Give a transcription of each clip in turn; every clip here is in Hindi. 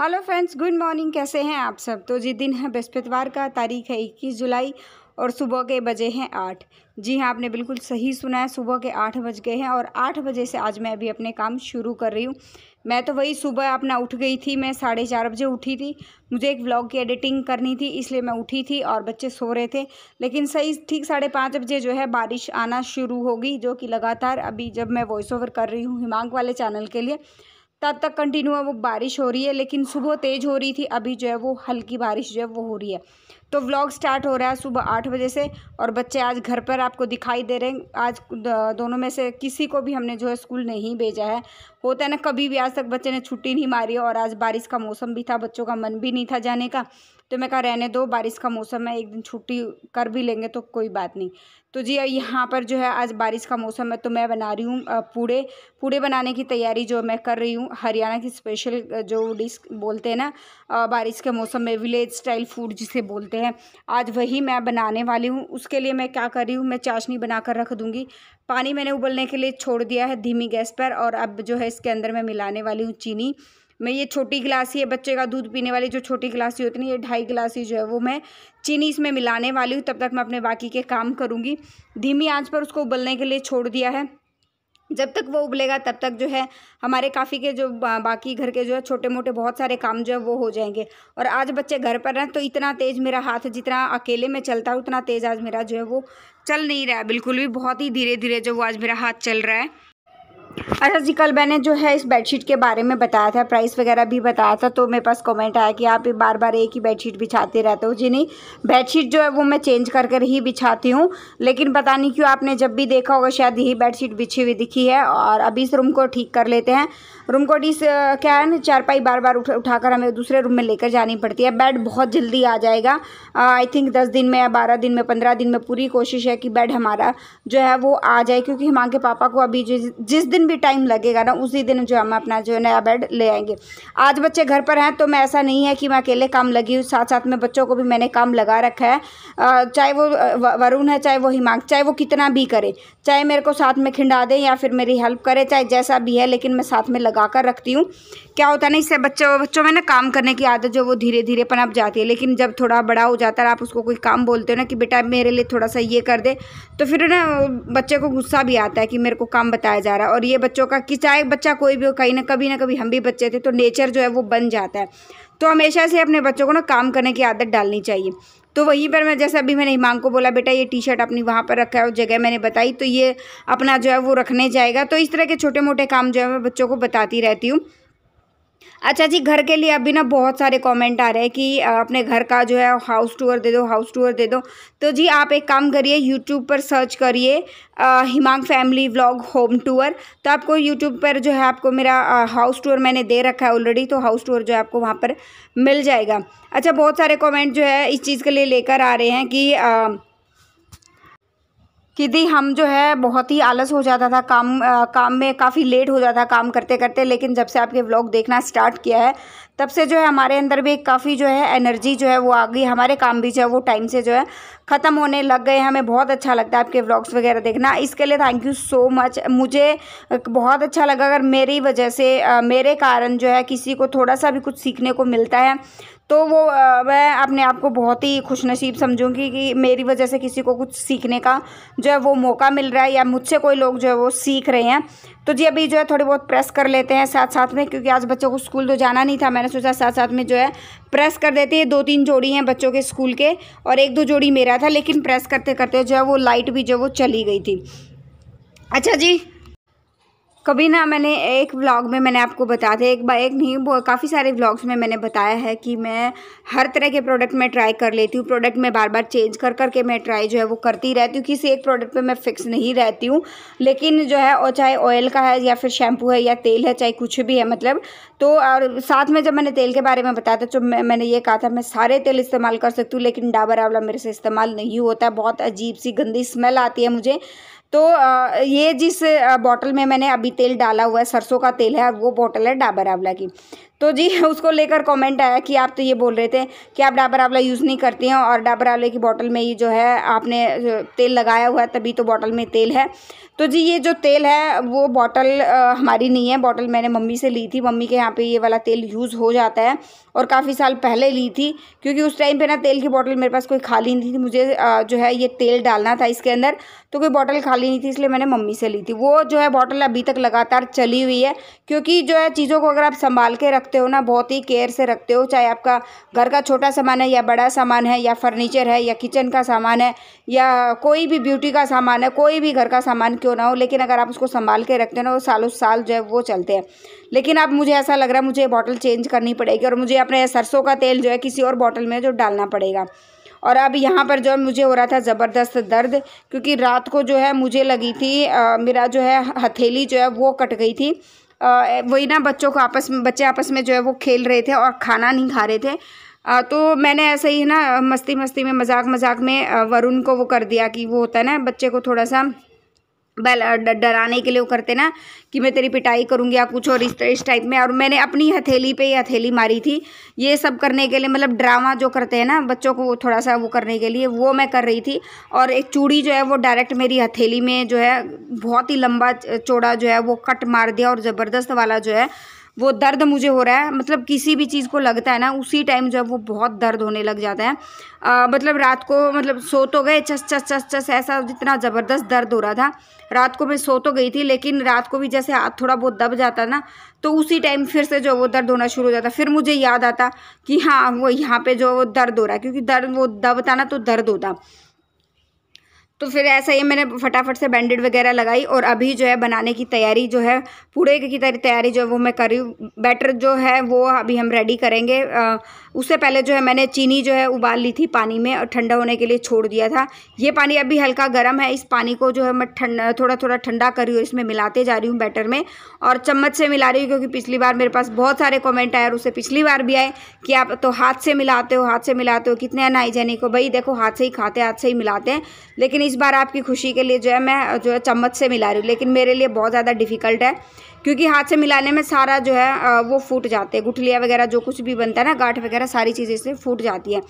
हेलो फ्रेंड्स गुड मॉर्निंग कैसे हैं आप सब तो जी दिन है बृहस्पतिवार का तारीख है इक्कीस जुलाई और सुबह के बजे हैं आठ जी हाँ आपने बिल्कुल सही सुना है सुबह के आठ बज गए हैं और आठ बजे से आज मैं अभी अपने काम शुरू कर रही हूँ मैं तो वही सुबह अपना उठ गई थी मैं साढ़े चार बजे उठी थी मुझे एक व्लॉग की एडिटिंग करनी थी इसलिए मैं उठी थी और बच्चे सो रहे थे लेकिन सही ठीक साढ़े पाँच बजे जो है बारिश आना शुरू होगी जो कि लगातार अभी जब मैं वॉइस ओवर कर रही हूँ हिमांक वाले चैनल के लिए तब तक कंटिन्यू है वो बारिश हो रही है लेकिन सुबह तेज़ हो रही थी अभी जो है वो हल्की बारिश जो है वो हो रही है तो व्लॉग स्टार्ट हो रहा है सुबह आठ बजे से और बच्चे आज घर पर आपको दिखाई दे रहे हैं आज दोनों में से किसी को भी हमने जो है स्कूल नहीं भेजा है होता है ना कभी भी आज तक बच्चे ने छुट्टी नहीं मारी और आज बारिश का मौसम भी था बच्चों का मन भी नहीं था जाने का तो मैं कहा रहने दो बारिश का मौसम है एक दिन छुट्टी कर भी लेंगे तो कोई बात नहीं तो जी यहाँ पर जो है आज बारिश का मौसम है तो मैं बना रही हूँ पूड़े पूड़े बनाने की तैयारी जो मैं कर रही हूँ हरियाणा की स्पेशल जो डिश बोलते हैं ना बारिश के मौसम में विलेज स्टाइल फूड जिसे बोलते हैं आज वही मैं बनाने वाली हूँ उसके लिए मैं क्या कर रही हूँ मैं चाशनी बना कर रख दूँगी पानी मैंने उबलने के लिए छोड़ दिया है धीमी गैस पर और अब जो है इसके अंदर मैं मिलाने वाली हूँ चीनी मैं ये छोटी गिलासी है बच्चे का दूध पीने वाली जो छोटी गिलासी होती है ये ढाई गिलासी जो है वो मैं चीनी इसमें मिलाने वाली हूँ तब तक मैं अपने बाकी के काम करूँगी धीमी आंच पर उसको उबलने के लिए छोड़ दिया है जब तक वो उबलेगा तब तक जो है हमारे काफ़ी के जो बाकी घर के जो है छोटे मोटे बहुत सारे काम जो है वो हो जाएंगे और आज बच्चे घर पर हैं तो इतना तेज़ मेरा हाथ जितना अकेले में चलता है उतना तेज़ आज मेरा जो है वो चल नहीं रहा है बिल्कुल भी बहुत ही धीरे धीरे जो वो आज मेरा हाथ चल रहा है अच्छा जी कल मैंने जो है इस बेडशीट के बारे में बताया था प्राइस वगैरह भी बताया था तो मेरे पास कमेंट आया कि आप बार बार एक ही बेडशीट बिछाते रहते हो जी नहीं बेडशीट जो है वो मैं चेंज कर कर ही बिछाती हूँ लेकिन पता नहीं क्यों आपने जब भी देखा होगा शायद यही बेडशीट बिछी हुई दिखी है और अभी इस रूम को ठीक कर लेते हैं रूम को डिस क्या है ना चारपाई बार बार उठा उठाकर हमें दूसरे रूम में लेकर जानी पड़ती है बेड बहुत जल्दी आ जाएगा आई थिंक दस दिन में या बारह दिन में पंद्रह दिन में पूरी कोशिश है कि बेड हमारा जो है वो आ जाए क्योंकि हम आगे पापा को अभी जिस जिस दिन भी टाइम लगेगा ना उसी दिन जो हम अपना जो है नया बेड ले आएंगे आज बच्चे घर पर हैं तो मैं ऐसा नहीं है कि मैं अकेले काम लगी हूँ साथ साथ में बच्चों को भी मैंने काम लगा रखा है चाहे वो वरुण है चाहे वो हिमांग चाहे वो कितना भी करे चाहे मेरे को साथ में खिंडा दें या फिर मेरी हेल्प करे चाहे जैसा भी है लेकिन मैं साथ में लग लगा कर रखती हूँ क्या होता है ना इससे बच्चों बच्चों में ना काम करने की आदत जो वो धीरे धीरे पनप जाती है लेकिन जब थोड़ा बड़ा हो जाता है आप उसको कोई काम बोलते हो ना कि बेटा मेरे लिए थोड़ा सा ये कर दे तो फिर ना बच्चे को गुस्सा भी आता है कि मेरे को काम बताया जा रहा है और ये बच्चों का कि चाहे बच्चा कोई भी हो कहीं ना कभी ना कभी हम भी बच्चे थे तो नेचर जो है वो बन जाता है तो हमेशा से अपने बच्चों को ना काम करने की आदत डालनी चाहिए तो वहीं पर मैं जैसे अभी मैंने हिमांग को बोला बेटा ये टी शर्ट अपनी वहाँ पर रखा है उस जगह मैंने बताई तो ये अपना जो है वो रखने जाएगा तो इस तरह के छोटे मोटे काम जो है मैं बच्चों को बताती रहती हूँ अच्छा जी घर के लिए अभी ना बहुत सारे कमेंट आ रहे हैं कि अपने घर का जो है हाउस टूर दे दो हाउस टूर दे दो तो जी आप एक काम करिए यूट्यूब पर सर्च करिए Himang family vlog home tour तो आपको यूट्यूब पर जो है आपको मेरा हाउस टूर मैंने दे रखा है ऑलरेडी तो हाउस टूर जो है आपको वहाँ पर मिल जाएगा अच्छा बहुत सारे कॉमेंट जो है इस चीज़ के लिए लेकर आ रहे हैं कि आ, कि दी हम जो है बहुत ही आलस हो जाता था काम आ, काम में काफ़ी लेट हो जाता काम करते करते लेकिन जब से आपके व्लॉग देखना स्टार्ट किया है तब से जो है हमारे अंदर भी काफ़ी जो है एनर्जी जो है वो आ गई हमारे काम भी जो है वो टाइम से जो है ख़त्म होने लग गए हमें बहुत अच्छा लगता है आपके व्लॉग्स वगैरह देखना इसके लिए थैंक यू सो मच मुझे बहुत अच्छा लगा अगर मेरी वजह से आ, मेरे कारण जो है किसी को थोड़ा सा भी कुछ सीखने को मिलता है तो वो मैं अपने आप को बहुत ही खुशनसीब समझूँगी कि मेरी वजह से किसी को कुछ सीखने का जो है वो मौका मिल रहा है या मुझसे कोई लोग जो है वो सीख रहे हैं तो जी अभी जो है थोड़ी बहुत प्रेस कर लेते हैं साथ साथ में क्योंकि आज बच्चों को स्कूल तो जाना नहीं था मैंने सोचा साथ साथ में जो है प्रेस कर देते हैं दो तीन जोड़ी हैं बच्चों के स्कूल के और एक दो जोड़ी मेरा था लेकिन प्रेस करते करते जो है वो लाइट भी जो है वो चली गई थी अच्छा जी कभी ना मैंने एक व्लॉग में मैंने आपको बताया था एक बार एक नहीं काफ़ी सारे व्लॉग्स में मैंने बताया है कि मैं हर तरह के प्रोडक्ट में ट्राई कर लेती हूँ प्रोडक्ट में बार बार चेंज कर करके मैं ट्राई जो है वो करती रहती हूँ किसी एक प्रोडक्ट पे मैं फ़िक्स नहीं रहती हूँ लेकिन जो है और चाहे ऑयल का है या फिर शैम्पू है या तेल है चाहे कुछ भी है मतलब तो और साथ में जब मैंने तेल के बारे में बताया था तो मैं, मैंने ये कहा था मैं सारे तेल इस्तेमाल कर सकती हूँ लेकिन डाबर आंवला मेरे से इस्तेमाल नहीं होता बहुत अजीब सी गंदी स्मेल आती है मुझे तो ये जिस बॉटल में मैंने अभी तेल डाला हुआ है सरसों का तेल है वो बॉटल है डाबर आंवला की तो जी उसको लेकर कमेंट आया कि आप तो ये बोल रहे थे कि आप डाबर आंवला यूज़ नहीं करती हैं और डाबर आंवले की बॉटल में ये जो है आपने तेल लगाया हुआ है तभी तो बॉटल में तेल है तो जी ये जो तेल है वो बॉटल हमारी नहीं है बॉटल मैंने मम्मी से ली थी मम्मी के यहाँ पे ये वाला तेल यूज़ हो जाता है और काफ़ी साल पहले ली थी क्योंकि उस टाइम पे ना तेल की बॉटल मेरे पास कोई खाली नहीं थी मुझे जो है ये तेल डालना था इसके अंदर तो कोई बॉटल खाली नहीं थी इसलिए मैंने मम्मी से ली थी वो जो है बॉटल अभी तक लगातार चली हुई है क्योंकि जो है चीज़ों को अगर आप संभाल के रखते रखते हो ना बहुत ही केयर से रखते हो चाहे आपका घर का छोटा सामान है या बड़ा सामान है या फर्नीचर है या किचन का सामान है या कोई भी ब्यूटी का सामान है कोई भी घर का सामान क्यों ना हो लेकिन अगर आप उसको संभाल के रखते हो ना वो सालों साल जो है वो चलते हैं लेकिन अब मुझे ऐसा लग रहा है मुझे बॉटल चेंज करनी पड़ेगी और मुझे अपने सरसों का तेल जो है किसी और बॉटल में जो डालना पड़ेगा और अब यहाँ पर जो है मुझे हो रहा था ज़बरदस्त दर्द क्योंकि रात को जो है मुझे लगी थी आ, मेरा जो है हथेली जो है वो कट गई थी वही ना बच्चों को आपस में बच्चे आपस में जो है वो खेल रहे थे और खाना नहीं खा रहे थे आ, तो मैंने ऐसे ही ना मस्ती मस्ती में मजाक मजाक में वरुण को वो कर दिया कि वो होता है ना बच्चे को थोड़ा सा डराने के लिए वो करते ना कि मैं तेरी पिटाई करूँगी या कुछ और इस इस टाइप में और मैंने अपनी हथेली पे ही हथेली मारी थी ये सब करने के लिए मतलब ड्रामा जो करते हैं ना बच्चों को थोड़ा सा वो करने के लिए वो मैं कर रही थी और एक चूड़ी जो है वो डायरेक्ट मेरी हथेली में जो है बहुत ही लंबा चौड़ा जो है वो कट मार दिया और ज़बरदस्त वाला जो है वो दर्द मुझे हो रहा है मतलब किसी भी चीज़ को लगता है ना उसी टाइम जब वो बहुत दर्द होने लग जाता है आ, मतलब रात को मतलब सो तो गए चस चस चस चस ऐसा जितना ज़बरदस्त दर्द हो रहा था रात को मैं सो तो गई थी लेकिन रात को भी जैसे हाथ थोड़ा बहुत दब जाता ना तो उसी टाइम फिर से जो वो दर्द होना शुरू हो जाता फिर मुझे याद आता कि हाँ वो यहाँ पर जो वो दर्द हो रहा है क्योंकि दर्द वो दबता ना तो दर्द होता तो फिर ऐसा ही मैंने फटाफट से बैंडेड वगैरह लगाई और अभी जो है बनाने की तैयारी जो है पूरे की तैयारी जो है वो मैं कर रही हूँ बैटर जो है वो अभी हम रेडी करेंगे उससे पहले जो है मैंने चीनी जो है उबाल ली थी पानी में और ठंडा होने के लिए छोड़ दिया था ये पानी अभी हल्का गर्म है इस पानी को जो है मैं ठंडा थोड़ा थोड़ा ठंडा कर रही हूँ इसमें मिलाते जा रही हूँ बैटर में और चम्मच से मिला रही हूँ क्योंकि पिछली बार मेरे पास बहुत सारे कॉमेंट आए और उससे पिछली बार भी आए कि आप तो हाथ से मिलाते हो हाथ से मिलाते हो कितने अनहाइजेनिक हो भाई देखो हाथ से ही खाते हाथ से ही मिलाते हैं लेकिन इस इस बार आपकी खुशी के लिए जो है मैं जो है चम्मच से मिला रही हूँ लेकिन मेरे लिए बहुत ज़्यादा डिफ़िकल्ट है क्योंकि हाथ से मिलाने में सारा जो है वो फूट जाते हैं गुठलिया वगैरह जो कुछ भी बनता है ना गाठ वगैरह सारी चीज़ें इसमें फूट जाती है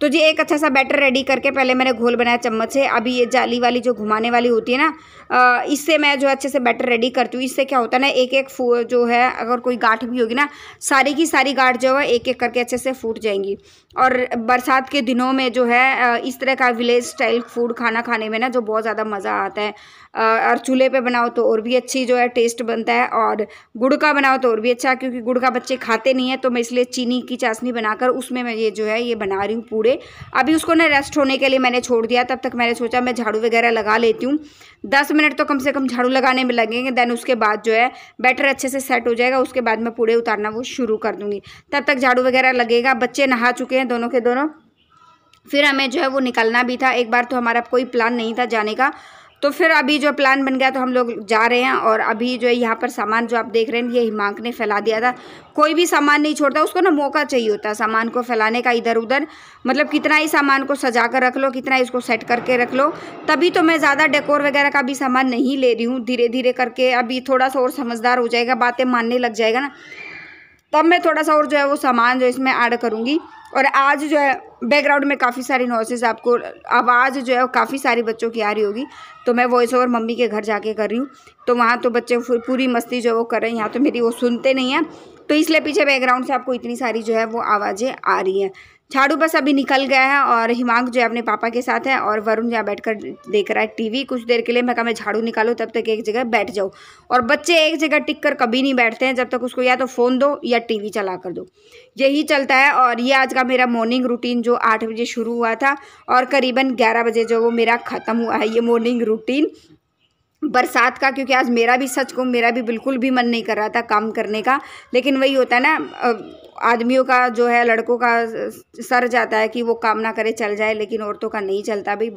तो जी एक अच्छा सा बैटर रेडी करके पहले मैंने घोल बनाया चम्मच से अभी ये जाली वाली जो घुमाने वाली होती है ना इससे मैं जो अच्छे से बैटर रेडी करती हूँ इससे क्या होता है ना एक एक जो है अगर कोई गाठ भी होगी ना सारी की सारी गाठ जो है एक एक करके अच्छे से फूट जाएंगी और बरसात के दिनों में जो है इस तरह का विलेज स्टाइल फूड खाना खाने में ना जो बहुत ज़्यादा मज़ा आता है और चूल्हे पर बनाओ तो और भी अच्छी जो है टेस्ट बनता है और गुड़ का बनाओ तो और भी अच्छा क्योंकि गुड़ का बच्चे खाते नहीं है तो मैं इसलिए चीनी की चाशनी बनाकर उसमें मैं ये जो है ये बना रही हूँ पूरे अभी उसको ना रेस्ट होने के लिए मैंने छोड़ दिया तब तक मैंने सोचा मैं झाड़ू वगैरह लगा लेती हूँ दस मिनट तो कम से कम झाड़ू लगाने में लगेंगे देन उसके बाद जो है बैटर अच्छे से सेट हो जाएगा उसके बाद मैं पूरे उतारना वो शुरू कर दूँगी तब तक झाड़ू वगैरह लगेगा बच्चे नहा चुके हैं दोनों के दोनों फिर हमें जो है वो निकलना भी था एक बार तो हमारा कोई प्लान नहीं था जाने का तो फिर अभी जो प्लान बन गया तो हम लोग जा रहे हैं और अभी जो है यहाँ पर सामान जो आप देख रहे हैं ये हिमांक ने फैला दिया था कोई भी सामान नहीं छोड़ता उसको ना मौका चाहिए होता है सामान को फैलाने का इधर उधर मतलब कितना ही सामान को सजा कर रख लो कितना इसको सेट करके रख लो तभी तो मैं ज़्यादा डेकोर वगैरह का भी सामान नहीं ले रही हूँ धीरे धीरे करके अभी थोड़ा सा और समझदार हो जाएगा बातें मानने लग जाएगा ना तब मैं थोड़ा सा और जो है वो सामान जो इसमें ऐड करूँगी और आज जो है बैकग्राउंड में काफ़ी सारी नॉइसेज आपको आवाज़ जो है काफ़ी सारी बच्चों की आ रही होगी तो मैं वॉइस ओवर मम्मी के घर जाके कर रही हूँ तो वहाँ तो बच्चे पूरी मस्ती जो है वो कर रहे हैं यहाँ तो मेरी वो सुनते नहीं हैं तो इसलिए पीछे बैकग्राउंड से आपको इतनी सारी जो है वो आवाज़ें आ रही हैं झाड़ू बस अभी निकल गया है और हिमांक जो है अपने पापा के साथ है और वरुण बैठ बैठकर देख रहा है टीवी कुछ देर के लिए मैं कहा मैं झाड़ू निकालू तब तक एक जगह बैठ जाओ और बच्चे एक जगह टिक कर कभी नहीं बैठते हैं जब तक उसको या तो फ़ोन दो या टीवी चला कर दो यही चलता है और ये आज का मेरा मॉर्निंग रूटीन जो आठ बजे शुरू हुआ था और करीबन ग्यारह बजे जो वो मेरा ख़त्म हुआ है ये मॉर्निंग रूटीन बरसात का क्योंकि आज मेरा भी सच को मेरा भी बिल्कुल भी मन नहीं कर रहा था काम करने का लेकिन वही होता है ना आदमियों का जो है लड़कों का सर जाता है कि वो काम ना करे चल जाए लेकिन औरतों का नहीं चलता भाई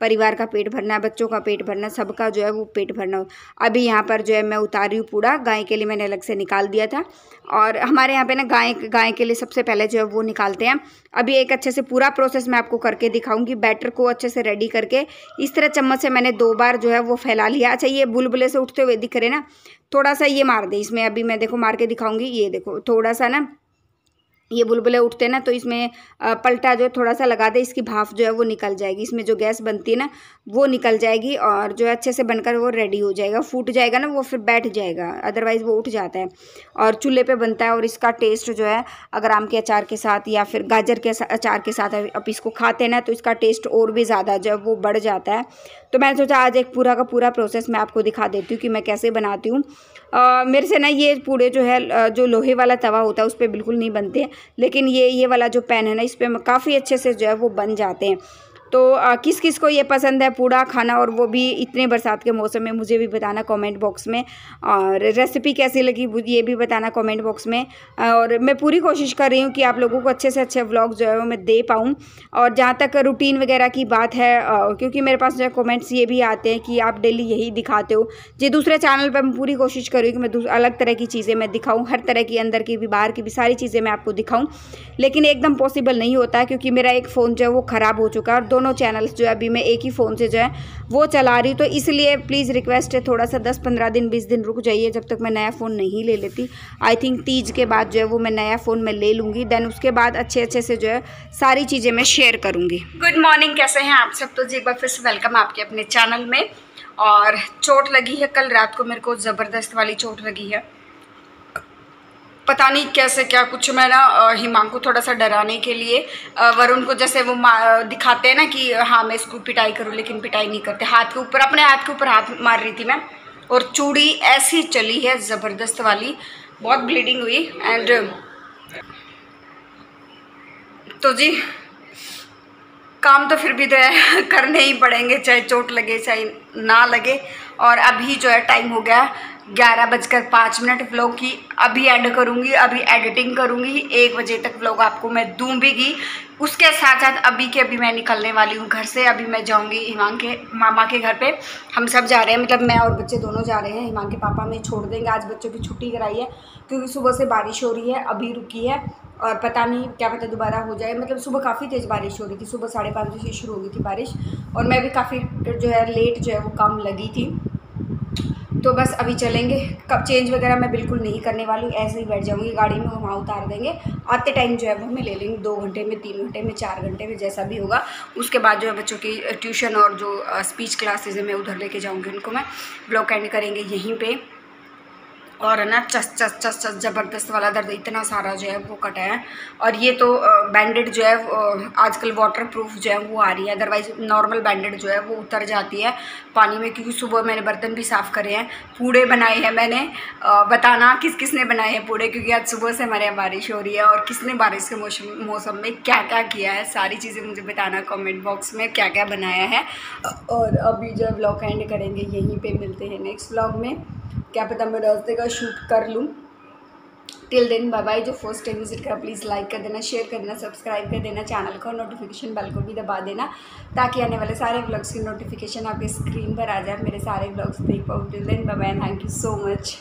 परिवार का पेट भरना है बच्चों का पेट भरना सबका जो है वो पेट भरना अभी यहाँ पर जो है मैं उतारी हूँ पूरा गाय के लिए मैंने अलग से निकाल दिया था और हमारे यहाँ पे ना गाय गाय के लिए सबसे पहले जो है वो निकालते हैं अभी एक अच्छे से पूरा प्रोसेस मैं आपको करके दिखाऊंगी बैटर को अच्छे से रेडी करके इस तरह चम्मच से मैंने दो बार जो है वो फैला लिया अच्छा ये बुलबुले से उठते हुए दिख रहे ना थोड़ा सा ये मार दे इसमें अभी मैं देखो मार के दिखाऊंगी ये देखो थोड़ा सा ना ये बुलबुले उठते हैं ना तो इसमें पलटा जो थोड़ा सा लगा दे इसकी भाफ जो है वो निकल जाएगी इसमें जो गैस बनती है ना वो निकल जाएगी और जो है अच्छे से बनकर वो रेडी हो जाएगा फूट जाएगा ना वो फिर बैठ जाएगा अदरवाइज़ वो उठ जाता है और चूल्हे पे बनता है और इसका टेस्ट जो है अगर आम के अचार के साथ या फिर गाजर के अचार के साथ अब इसको खाते ना तो इसका टेस्ट और भी ज़्यादा जो है वो बढ़ जाता है तो मैंने सोचा आज एक पूरा का पूरा प्रोसेस मैं आपको दिखा देती हूँ कि मैं कैसे बनाती हूँ मेरे से ना ये पूरे जो है जो लोहे वाला तवा होता है उस पर बिल्कुल नहीं बनते लेकिन ये ये वाला जो पेन है ना इस पर काफ़ी अच्छे से जो है वो बन जाते हैं तो आ, किस किस को ये पसंद है पूड़ा खाना और वो भी इतने बरसात के मौसम में मुझे भी बताना कमेंट बॉक्स में और रेसिपी कैसी लगी ये भी बताना कमेंट बॉक्स में और मैं पूरी कोशिश कर रही हूँ कि आप लोगों को अच्छे से अच्छे व्लॉग जो है वो मैं दे पाऊँ और जहाँ तक रूटीन वगैरह की बात है आ, क्योंकि मेरे पास जो है कॉमेंट्स ये भी आते हैं कि आप डेली यही दिखाते हो जी दूसरे चैनल पर मैं पूरी कोशिश कर रही हूँ कि मैं अलग तरह की चीज़ें मैं दिखाऊँ हर तरह की अंदर की भी बाहर की भी सारी चीज़ें मैं आपको दिखाऊँ लेकिन एकदम पॉसिबल नहीं होता क्योंकि मेरा एक फ़ोन जो है वो ख़राब हो चुका है और दोनों दोनों चैनल्स जो है अभी मैं एक ही फ़ोन से जो है वो चला रही हूँ तो इसलिए प्लीज़ रिक्वेस्ट है थोड़ा सा दस पंद्रह दिन बीस दिन रुक जाइए जब तक मैं नया फ़ोन नहीं ले लेती आई थिंक तीज के बाद जो है वो मैं नया फ़ोन मैं ले लूँगी देन उसके बाद अच्छे अच्छे से जो है सारी चीज़ें मैं शेयर करूँगी गुड मॉर्निंग कैसे हैं आप सब तो जी एक बार फिर से वेलकम आपके अपने चैनल में और चोट लगी है कल रात को मेरे को ज़बरदस्त वाली चोट लगी है पता नहीं कैसे क्या कुछ मैं ना हिमांकू थोड़ा सा डराने के लिए वरुण को जैसे वो दिखाते हैं ना कि हाँ मैं इसको पिटाई करूँ लेकिन पिटाई नहीं करते हाथ के ऊपर अपने हाथ के ऊपर हाथ मार रही थी मैं और चूड़ी ऐसी चली है ज़बरदस्त वाली बहुत ब्लीडिंग हुई एंड तो जी काम तो फिर भी तो है करने ही पड़ेंगे चाहे चोट लगे चाहे ना लगे और अभी जो है टाइम हो गया ग्यारह बजकर पाँच मिनट व्लॉग की अभी एंड करूँगी अभी एडिटिंग करूँगी एक बजे तक व्लॉग आपको मैं भीगी उसके साथ साथ अभी के अभी मैं निकलने वाली हूँ घर से अभी मैं जाऊँगी हिमांग के मामा के घर पे हम सब जा रहे हैं मतलब मैं और बच्चे दोनों जा रहे हैं हिमांग के पापा में छोड़ देंगे आज बच्चों की छुट्टी कराई है क्योंकि सुबह से बारिश हो रही है अभी रुकी है और पता नहीं क्या पता दोबारा हो जाए मतलब सुबह काफ़ी तेज़ बारिश हो रही थी सुबह साढ़े पाँच बजे से शुरू हो गई थी बारिश और मैं भी काफ़ी जो है लेट जो है वो कम लगी थी तो बस अभी चलेंगे कब चेंज वगैरह मैं बिल्कुल नहीं करने वाली हूँ ऐसे ही बैठ जाऊँगी गाड़ी में वहाँ उतार देंगे आते टाइम जो है वो हमें ले लेंगे दो घंटे में तीन घंटे में चार घंटे में जैसा भी होगा उसके बाद जो है बच्चों की ट्यूशन और जो स्पीच क्लासेज है मैं उधर लेके जाऊँगी उनको मैं ब्लॉक एंड करेंगे यहीं पर और है ना चस चस चस चस ज़बरदस्त वाला दर्द इतना सारा जो है वो कटा है और ये तो बैंडेड जो है आजकल वाटर प्रूफ जो है वो आ रही है अदरवाइज नॉर्मल बैंडेड जो है वो उतर जाती है पानी में क्योंकि सुबह मैंने बर्तन भी साफ़ करे हैं पूड़े बनाए हैं मैंने बताना किस किस ने बनाए हैं पूड़े क्योंकि आज सुबह से हमारे यहाँ बारिश हो रही है और किसने बारिश के मौसम मौसम में क्या क्या किया है सारी चीज़ें मुझे बताना कॉमेंट बॉक्स में क्या क्या बनाया है और अभी जो ब्लॉग एंड करेंगे यहीं पर मिलते हैं नेक्स्ट ब्लॉग में क्या पता मैं थर्सडे का शूट कर लूँ टिल देन बाय बाय जो फर्स्ट टाइम विजिट करा प्लीज़ लाइक कर देना शेयर कर देना सब्सक्राइब कर देना चैनल को नोटिफिकेशन बेल को भी दबा देना ताकि आने वाले सारे ब्लॉग्स की नोटिफिकेशन आपके स्क्रीन पर आ जाए मेरे सारे ब्लॉग्स देख पाओ till then bye bye thank you so much